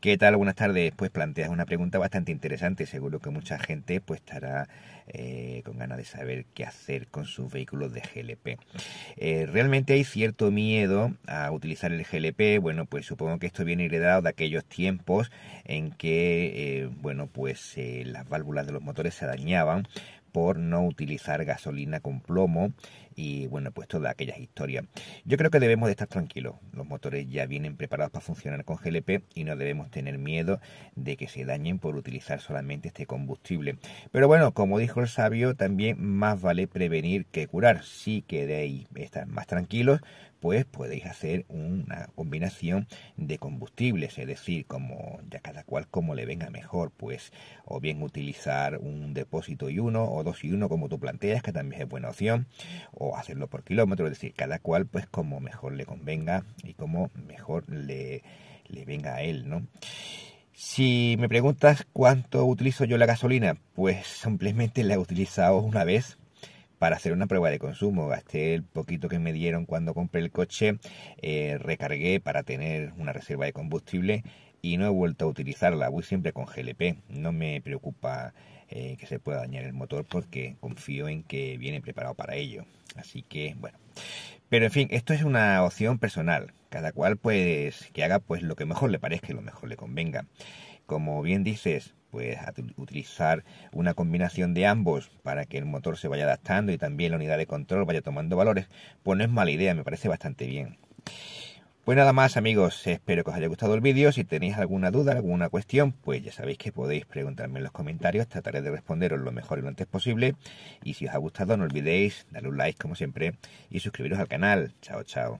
¿Qué tal? Buenas tardes. Pues planteas una pregunta bastante interesante. Seguro que mucha gente pues estará eh, con ganas de saber qué hacer con sus vehículos de GLP. Eh, realmente hay cierto miedo a utilizar el GLP. Bueno, pues supongo que esto viene heredado de aquellos tiempos en que, eh, bueno, pues las válvulas de los motores se dañaban por no utilizar gasolina con plomo y bueno, pues todas aquellas historias. Yo creo que debemos de estar tranquilos. Los motores ya vienen preparados para funcionar con GLP y no debemos tener miedo de que se dañen por utilizar solamente este combustible. Pero bueno, como dijo el sabio, también más vale prevenir que curar. Si queréis estar más tranquilos, pues podéis hacer una combinación de combustibles, es decir, como ya cada cual como le venga mejor, pues o bien utilizar un depósito y uno o dos y uno como tú planteas, que también es buena opción, o hacerlo por kilómetro, es decir, cada cual pues como mejor le convenga y como mejor le, le venga a él, ¿no? Si me preguntas cuánto utilizo yo la gasolina, pues simplemente la he utilizado una vez para hacer una prueba de consumo. Gasté el poquito que me dieron cuando compré el coche, eh, recargué para tener una reserva de combustible y no he vuelto a utilizarla. Voy siempre con GLP. No me preocupa eh, que se pueda dañar el motor porque confío en que viene preparado para ello. Así que, bueno, pero en fin, esto es una opción personal. Cada cual pues que haga pues lo que mejor le parezca lo mejor le convenga. Como bien dices, pues utilizar una combinación de ambos para que el motor se vaya adaptando y también la unidad de control vaya tomando valores, pues no es mala idea, me parece bastante bien. Pues nada más amigos, espero que os haya gustado el vídeo. Si tenéis alguna duda, alguna cuestión, pues ya sabéis que podéis preguntarme en los comentarios. Trataré de responderos lo mejor y lo antes posible. Y si os ha gustado, no olvidéis darle un like como siempre y suscribiros al canal. Chao, chao.